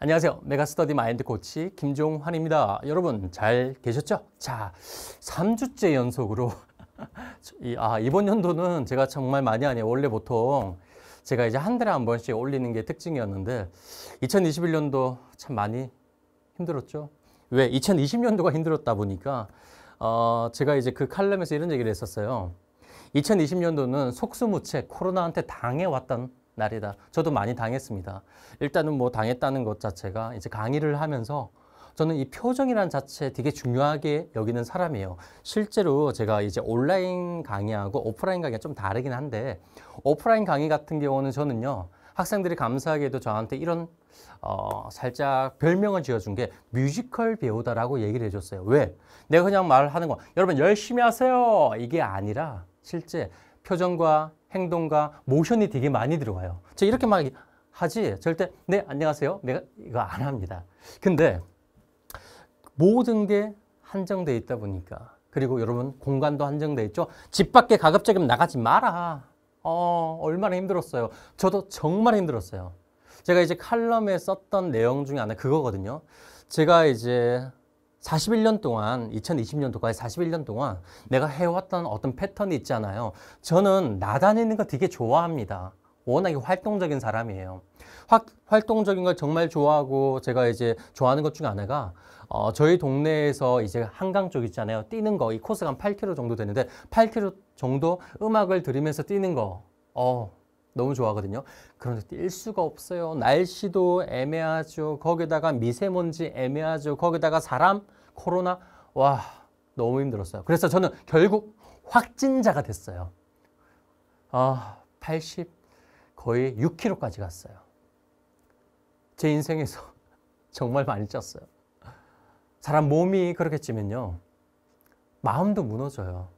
안녕하세요. 메가스터디 마인드 코치 김종환입니다. 여러분 잘 계셨죠? 자, 3주째 연속으로 아, 이번 연도는 제가 정말 많이 아니에요. 원래 보통 제가 이제 한 달에 한 번씩 올리는 게 특징이었는데 2021년도 참 많이 힘들었죠. 왜? 2020년도가 힘들었다 보니까 어, 제가 이제 그 칼럼에서 이런 얘기를 했었어요. 2020년도는 속수무책 코로나한테 당해왔던 날이다. 저도 많이 당했습니다. 일단은 뭐 당했다는 것 자체가 이제 강의를 하면서 저는 이 표정이란 자체 되게 중요하게 여기는 사람이에요. 실제로 제가 이제 온라인 강의하고 오프라인 강의가 좀 다르긴 한데 오프라인 강의 같은 경우는 저는요. 학생들이 감사하게도 저한테 이런 어, 살짝 별명을 지어준 게 뮤지컬 배우다라고 얘기를 해줬어요. 왜? 내가 그냥 말하는 거 여러분 열심히 하세요 이게 아니라 실제 표정과 행동과 모션이 되게 많이 들어가요. 저 이렇게 막 하지 절대 네 안녕하세요 내가 이거 안 합니다. 근데 모든 게 한정돼 있다 보니까 그리고 여러분 공간도 한정돼 있죠. 집 밖에 가급적이면 나가지 마라. 어 얼마나 힘들었어요. 저도 정말 힘들었어요. 제가 이제 칼럼에 썼던 내용 중에 하나 그거거든요. 제가 이제 41년 동안, 2020년도까지 41년 동안 내가 해왔던 어떤 패턴이 있잖아요. 저는 나다니는 거 되게 좋아합니다. 워낙에 활동적인 사람이에요. 활, 활동적인 걸 정말 좋아하고 제가 이제 좋아하는 것중에 하나가 어, 저희 동네에서 이제 한강 쪽 있잖아요. 뛰는 거. 이 코스가 한 8km 정도 되는데 8km 정도 음악을 들으면서 뛰는 거. 어, 너무 좋아하거든요. 그런데 뛸 수가 없어요. 날씨도 애매하죠. 거기다가 미세먼지 애매하죠. 거기다가 사람, 코로나, 와, 너무 힘들었어요. 그래서 저는 결국 확진자가 됐어요. 아, 80, 거의 6kg까지 갔어요. 제 인생에서 정말 많이 쪘어요. 사람 몸이 그렇게 찌면요. 마음도 무너져요.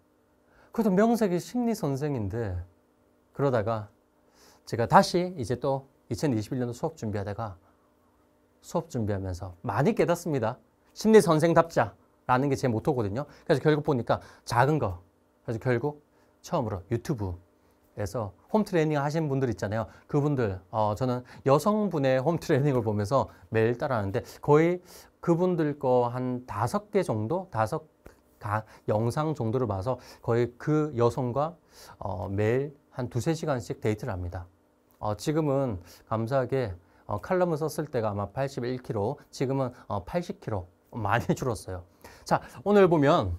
그래도 명색이 심리 선생인데 그러다가 제가 다시 이제 또 2021년도 수업 준비하다가 수업 준비하면서 많이 깨닫습니다. 심리 선생답자라는 게 제 모토거든요. 그래서 결국 보니까 작은 거. 그래서 결국 처음으로 유튜브에서 홈 트레이닝 하신 분들 있잖아요. 그분들 어, 저는 여성분의 홈 트레이닝을 보면서 매일 따라하는데 거의 그분들 거 한 다섯 개 정도, 다섯 다 영상 정도를 봐서 거의 그 여성과 어, 매일 한 두세 시간씩 데이트를 합니다. 어, 지금은 감사하게 어, 칼럼을 썼을 때가 아마 81kg, 지금은 어, 80kg 많이 줄었어요. 자, 오늘 보면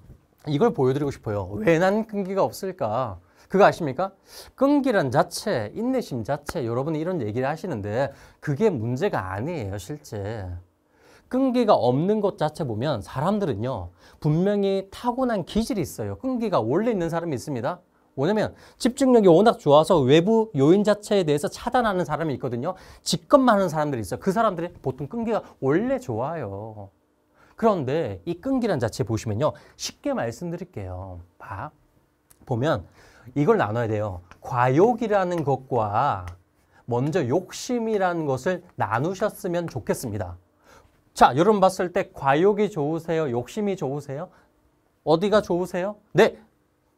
이걸 보여드리고 싶어요. 왜 난 끈기가 없을까? 그거 아십니까? 끈기란 자체, 인내심 자체, 여러분이 이런 얘기를 하시는데 그게 문제가 아니에요, 실제. 끈기가 없는 것 자체 보면 사람들은요, 분명히 타고난 기질이 있어요. 끈기가 원래 있는 사람이 있습니다. 뭐냐면 집중력이 워낙 좋아서 외부 요인 자체에 대해서 차단하는 사람이 있거든요. 직관만 하는 사람들이 있어요. 그 사람들이 보통 끈기가 원래 좋아요. 그런데 이 끈기란 자체 보시면요. 쉽게 말씀드릴게요. 봐. 보면 이걸 나눠야 돼요. 과욕이라는 것과 먼저 욕심이라는 것을 나누셨으면 좋겠습니다. 자, 여러분 봤을 때 과욕이 좋으세요? 욕심이 좋으세요? 어디가 좋으세요? 네,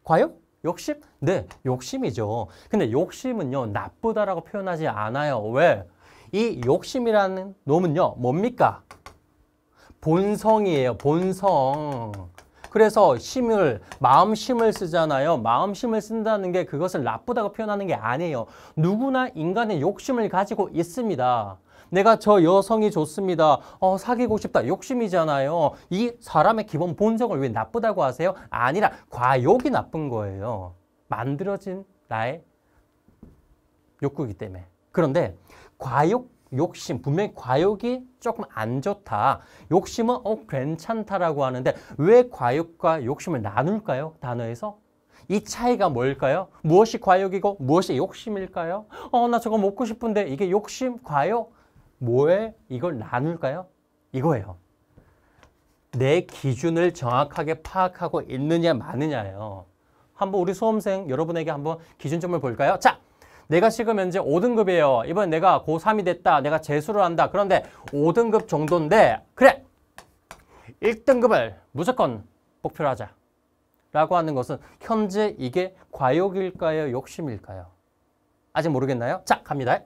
과욕? 욕심? 네, 욕심이죠. 근데 욕심은요, 나쁘다라고 표현하지 않아요. 왜? 이 욕심이라는 놈은요, 뭡니까? 본성이에요, 본성. 그래서 심을, 마음심을 쓰잖아요. 마음심을 쓴다는 게 그것을 나쁘다고 표현하는 게 아니에요. 누구나 인간의 욕심을 가지고 있습니다. 내가 저 여성이 좋습니다. 어, 사귀고 싶다. 욕심이잖아요. 이 사람의 기본 본성을 왜 나쁘다고 하세요? 아니라 과욕이 나쁜 거예요. 만들어진 나의 욕구이기 때문에. 그런데 과욕 욕심, 분명히 과욕이 조금 안 좋다. 욕심은 어 괜찮다라고 하는데 왜 과욕과 욕심을 나눌까요? 단어에서? 이 차이가 뭘까요? 무엇이 과욕이고 무엇이 욕심일까요? 어, 나 저거 먹고 싶은데 이게 욕심, 과욕? 뭐에 이걸 나눌까요? 이거예요. 내 기준을 정확하게 파악하고 있느냐 마느냐예요. 한번 우리 수험생 여러분에게 한번 기준점을 볼까요? 자, 내가 지금 현재 5등급이에요. 이번 에 내가 고3이 됐다. 내가 재수를 한다. 그런데 5등급 정도인데 그래! 1등급을 무조건 목표로 하자. 라고 하는 것은 현재 이게 과욕일까요? 욕심일까요? 아직 모르겠나요? 자, 갑니다.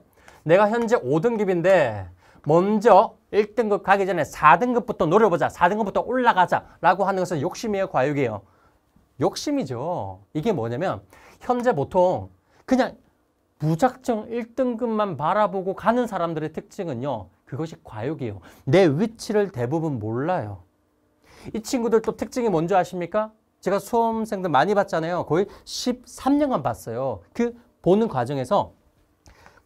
내가 현재 5등급인데 먼저 1등급 가기 전에 4등급부터 노려보자. 4등급부터 올라가자. 라고 하는 것은 욕심이에요? 과욕이에요? 욕심이죠. 이게 뭐냐면 현재 보통 그냥 무작정 1등급만 바라보고 가는 사람들의 특징은요. 그것이 과욕이에요. 내 위치를 대부분 몰라요. 이 친구들 또 특징이 뭔지 아십니까? 제가 수험생들 많이 봤잖아요. 거의 13년간 봤어요. 그 보는 과정에서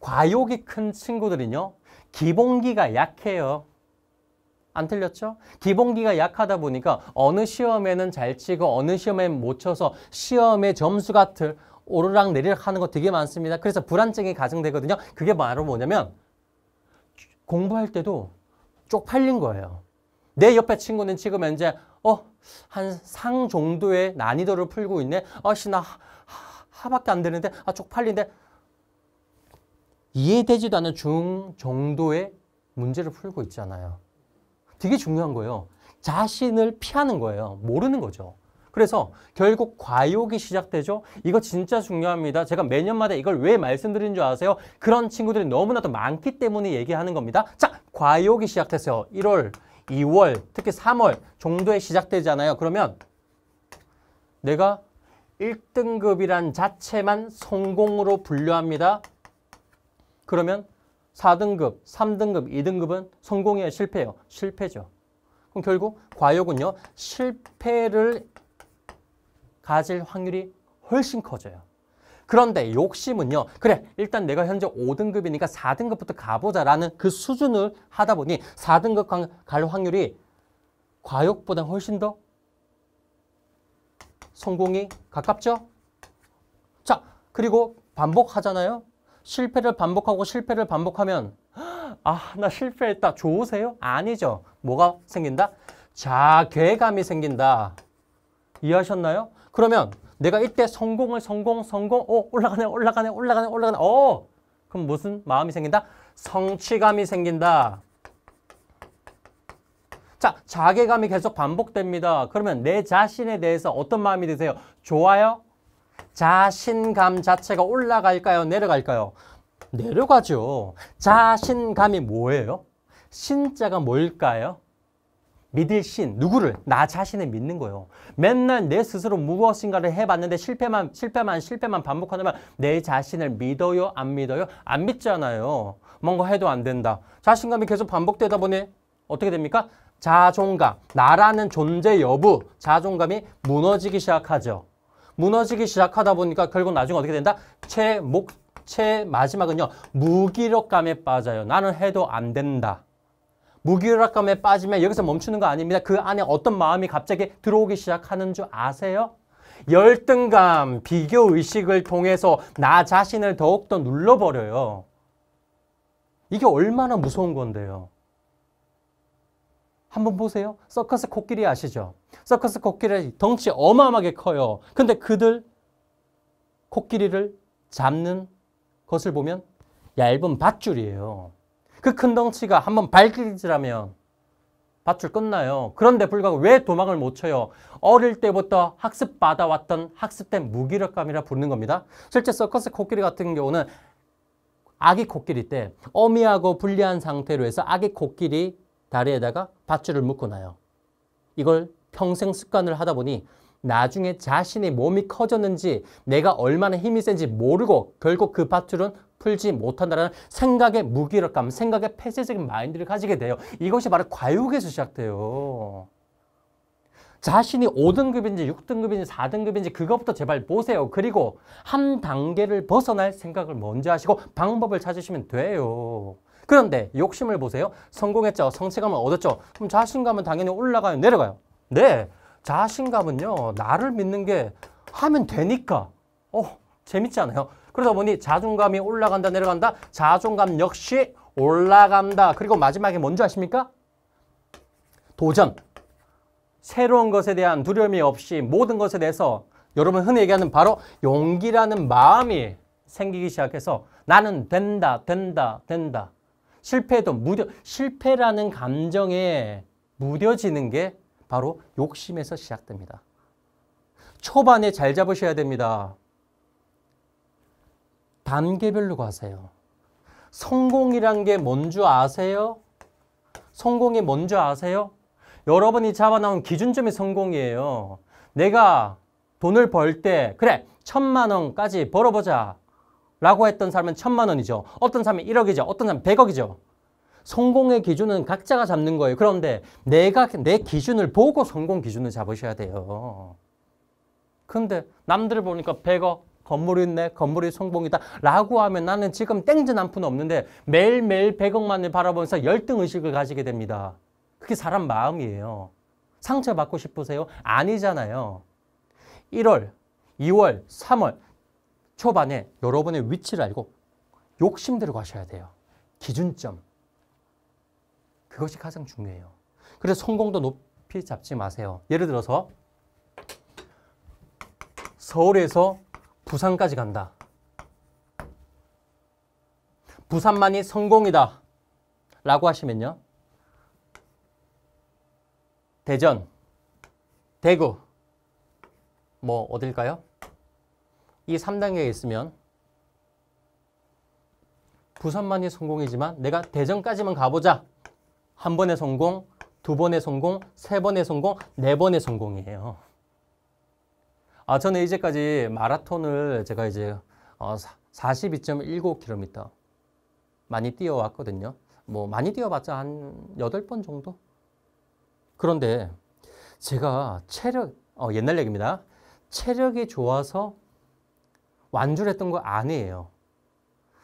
과욕이 큰 친구들은요. 기본기가 약해요. 안 틀렸죠? 기본기가 약하다 보니까 어느 시험에는 잘 치고 어느 시험에는 못 쳐서 시험의 점수 같은 오르락 내리락 하는 거 되게 많습니다. 그래서 불안증이 가중되거든요. 그게 바로 뭐냐면 공부할 때도 쪽팔린 거예요. 내 옆에 친구는 지금 현재 어, 한 상 정도의 난이도를 풀고 있네. 어, 씨나 하, 하, 하밖에 안 되는데 아 쪽팔린데 이해되지도 않는 중 정도의 문제를 풀고 있잖아요. 되게 중요한 거예요. 자신을 피하는 거예요. 모르는 거죠. 그래서 결국 과욕이 시작되죠. 이거 진짜 중요합니다. 제가 매년마다 이걸 왜 말씀드리는 줄 아세요? 그런 친구들이 너무나도 많기 때문에 얘기하는 겁니다. 자, 과욕이 시작됐어요. 1월, 2월, 특히 3월 정도에 시작되잖아요. 그러면 내가 1등급이란 자체만 성공으로 분류합니다. 그러면 4등급, 3등급, 2등급은 성공이에요? 실패예요? 실패죠. 그럼 결국 과욕은요. 실패를 가질 확률이 훨씬 커져요. 그런데 욕심은요. 그래 일단 내가 현재 5등급이니까 4등급부터 가보자 라는 그 수준을 하다 보니 4등급 갈 확률이 과욕보다 훨씬 더 성공이 가깝죠? 자 그리고 반복하잖아요. 실패를 반복하고 실패를 반복하면 아, 나 실패했다. 좋으세요? 아니죠. 뭐가 생긴다? 자괴감이 생긴다. 이해하셨나요? 그러면 내가 이때 성공을 성공, 성공, 오, 어, 올라가네, 올라가네, 올라가네, 올라가네, 오! 어, 그럼 무슨 마음이 생긴다? 성취감이 생긴다. 자, 자괴감이 계속 반복됩니다. 그러면 내 자신에 대해서 어떤 마음이 드세요? 좋아요? 자신감 자체가 올라갈까요? 내려갈까요? 내려가죠. 자신감이 뭐예요? 신자가 뭘까요? 믿을 신, 누구를? 나 자신을 믿는 거예요. 맨날 내 스스로 무엇인가를 해봤는데 실패만, 실패만, 실패만 반복하다만 내 자신을 믿어요? 안 믿어요? 안 믿잖아요. 뭔가 해도 안 된다. 자신감이 계속 반복되다 보니 어떻게 됩니까? 자존감, 나라는 존재 여부, 자존감이 무너지기 시작하죠. 무너지기 시작하다 보니까 결국 나중에 어떻게 된다? 최목 최 마지막은요. 무기력감에 빠져요. 나는 해도 안 된다. 무기력감에 빠지면 여기서 멈추는 거 아닙니다. 그 안에 어떤 마음이 갑자기 들어오기 시작하는 줄 아세요? 열등감, 비교의식을 통해서 나 자신을 더욱더 눌러버려요. 이게 얼마나 무서운 건데요. 한번 보세요. 서커스 코끼리 아시죠? 서커스 코끼리 덩치 어마어마하게 커요. 근데 그들 코끼리를 잡는 것을 보면 얇은 밧줄이에요. 그 큰 덩치가 한번 발길질하면 밧줄 끝나요. 그런데 불구하고 왜 도망을 못 쳐요? 어릴 때부터 학습받아왔던 학습된 무기력감이라 부르는 겁니다. 실제 서커스 코끼리 같은 경우는 아기 코끼리 때 어미하고 분리한 상태로 해서 아기 코끼리 다리에다가 밧줄을 묶어놔요. 이걸 평생 습관을 하다 보니 나중에 자신의 몸이 커졌는지 내가 얼마나 힘이 센지 모르고 결국 그 밧줄은 풀지 못한다는 생각의 무기력감, 생각의 폐쇄적인 마인드를 가지게 돼요. 이것이 바로 과욕에서 시작돼요. 자신이 5등급인지 6등급인지 4등급인지 그것부터 제발 보세요. 그리고 한 단계를 벗어날 생각을 먼저 하시고 방법을 찾으시면 돼요. 그런데 욕심을 보세요. 성공했죠. 성취감을 얻었죠. 그럼 자신감은 당연히 올라가요. 내려가요. 네. 자신감은요. 나를 믿는 게 하면 되니까. 어, 재밌지 않아요? 그러다 보니 자존감이 올라간다 내려간다. 자존감 역시 올라간다. 그리고 마지막에 뭔지 아십니까? 도전. 새로운 것에 대한 두려움이 없이 모든 것에 대해서 여러분 흔히 얘기하는 바로 용기라는 마음이 생기기 시작해서 나는 된다, 된다, 된다. 실패도 해 무뎌 실패라는 감정에 무뎌지는 게 바로 욕심에서 시작됩니다. 초반에 잘 잡으셔야 됩니다. 단계별로 가세요. 성공이란 게 뭔 줄 아세요? 성공이 뭔 줄 아세요? 여러분이 잡아놓은 기준점이 성공이에요. 내가 돈을 벌 때 그래 천만 원까지 벌어보자. 라고 했던 사람은 천만 원이죠. 어떤 사람은 1억이죠. 어떤 사람은 100억이죠. 성공의 기준은 각자가 잡는 거예요. 그런데 내가 내 기준을 보고 성공 기준을 잡으셔야 돼요. 근데 남들을 보니까 100억 건물이 있네 건물이 성공이다 라고 하면 나는 지금 땡전 한푼 없는데 매일매일 100억만을 바라보면서 열등의식을 가지게 됩니다. 그게 사람 마음이에요. 상처받고 싶으세요? 아니잖아요. 1월, 2월, 3월 초반에 여러분의 위치를 알고 욕심대로 가셔야 돼요. 기준점. 그것이 가장 중요해요. 그래서 성공도 높이 잡지 마세요. 예를 들어서 서울에서 부산까지 간다. 부산만이 성공이다. 라고 하시면요. 대전, 대구, 뭐 어딜까요? 이 3단계에 있으면 부산만이 성공이지만 내가 대전까지만 가보자. 한 번의 성공, 두 번의 성공, 세 번의 성공, 네 번의 성공이에요. 아, 저는 이제까지 마라톤을 제가 이제 어, 42.19km 많이 뛰어왔거든요. 뭐 많이 뛰어봤자 한 8번 정도? 그런데 제가 체력, 어, 옛날 얘기입니다. 체력이 좋아서 완주를 했던 거 아니에요.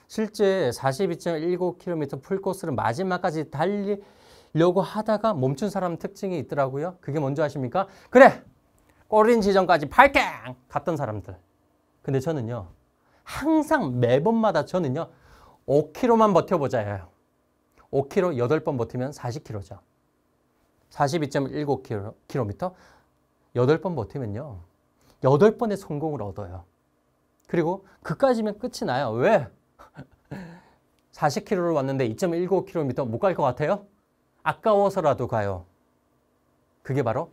실제 42.19km 풀코스를 마지막까지 달리려고 하다가 멈춘 사람 특징이 있더라고요. 그게 뭔지 아십니까? 그래! 꼬린 지점까지 팔땡! 갔던 사람들. 근데 저는요. 항상 매번마다 저는요. 5km만 버텨보자 해요. 5km 8번 버티면 40km죠. 42.19km 8번 버티면요. 8번의 성공을 얻어요. 그리고 그까지면 끝이 나요. 왜? 40km를 왔는데 2.19km 못 갈 것 같아요? 아까워서라도 가요. 그게 바로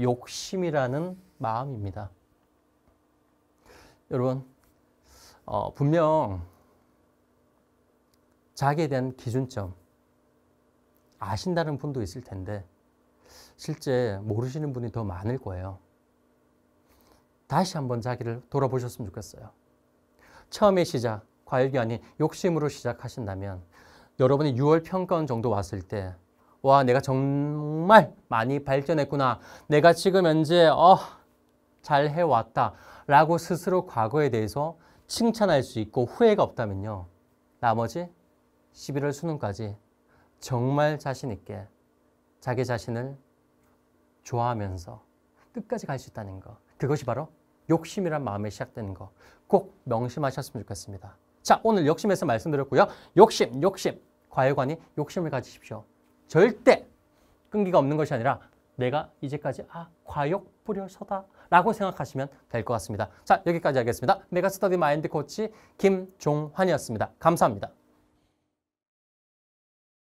욕심이라는 마음입니다. 여러분, 어, 분명 자기에 대한 기준점 아신다는 분도 있을 텐데 실제 모르시는 분이 더 많을 거예요. 다시 한번 자기를 돌아보셨으면 좋겠어요. 처음의 시작, 과일이 아닌 욕심으로 시작하신다면 여러분이 6월 평가원 정도 왔을 때 와, 내가 정말 많이 발전했구나. 내가 지금 현재 어, 잘 해왔다. 라고 스스로 과거에 대해서 칭찬할 수 있고 후회가 없다면요. 나머지 11월 수능까지 정말 자신 있게 자기 자신을 좋아하면서 끝까지 갈 수 있다는 것. 그것이 바로 욕심이란 마음에 시작되는 거 꼭 명심하셨으면 좋겠습니다. 자, 오늘 욕심에서 말씀드렸고요. 욕심, 욕심. 과외관이 욕심을 가지십시오. 절대 끈기가 없는 것이 아니라 내가 이제까지 아, 과욕 뿌려서다 라고 생각하시면 될 것 같습니다. 자, 여기까지 하겠습니다. 메가스터디 마인드 코치 김종환이었습니다. 감사합니다.